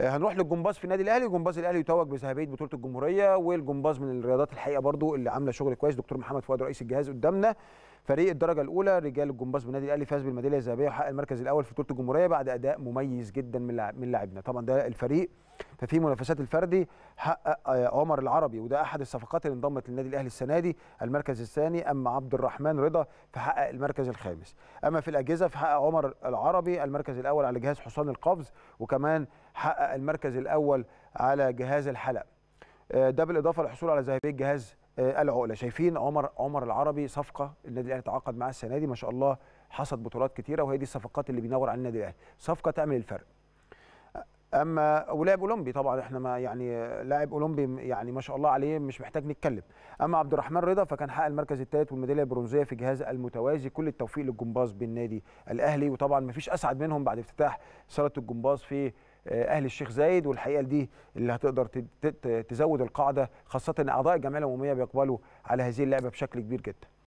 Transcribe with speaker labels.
Speaker 1: آه، هنروح للجمباز في النادي الاهلي جمباز الاهلي يتوج بذهبيه بطوله الجمهوريه والجمباز من الرياضات الحقيقه برضو اللي عامله شغل كويس دكتور محمد فؤاد رئيس الجهاز قدامنا فريق الدرجه الاولى رجال الجمباز بالنادي الاهلي فاز بالميداليه الذهبيه وحقق المركز الاول في بطوله الجمهوريه بعد اداء مميز جدا من من لاعبنا طبعا ده الفريق ففي منافسات الفردي حقق آه، عمر العربي وده احد الصفقات اللي انضمت للنادي الاهلي السنه دي المركز الثاني اما عبد الرحمن رضا فحقق المركز الخامس اما في الاجهزه فحقق عمر العربي المركز الاول على جهاز حصان القفز وكمان حقق المركز الاول على جهاز الحلق آه، ده بالاضافه للحصول على ذهبيه جهاز آه، العقله شايفين عمر عمر العربي صفقه النادي الاهلي تعاقد معاه السنه دي ما شاء الله حصد بطولات كتيره وهي دي الصفقات اللي بينور على النادي الاهلي صفقه تعمل الفرق اما ولاعب اولمبي طبعا احنا ما يعني لاعب اولمبي يعني ما شاء الله عليه مش محتاج نتكلم اما عبد الرحمن رضا فكان حقق المركز الثالث والميداليه البرونزيه في جهاز المتوازي كل التوفيق للجمباز بالنادي الاهلي وطبعا ما فيش اسعد منهم بعد افتتاح صاله الجمباز في آه، اهل الشيخ زايد والحقيقه دي اللي هتقدر تزود القاعده خاصه ان اعضاء الجمعيه العموميه بيقبلوا على هذه اللعبه بشكل كبير جدا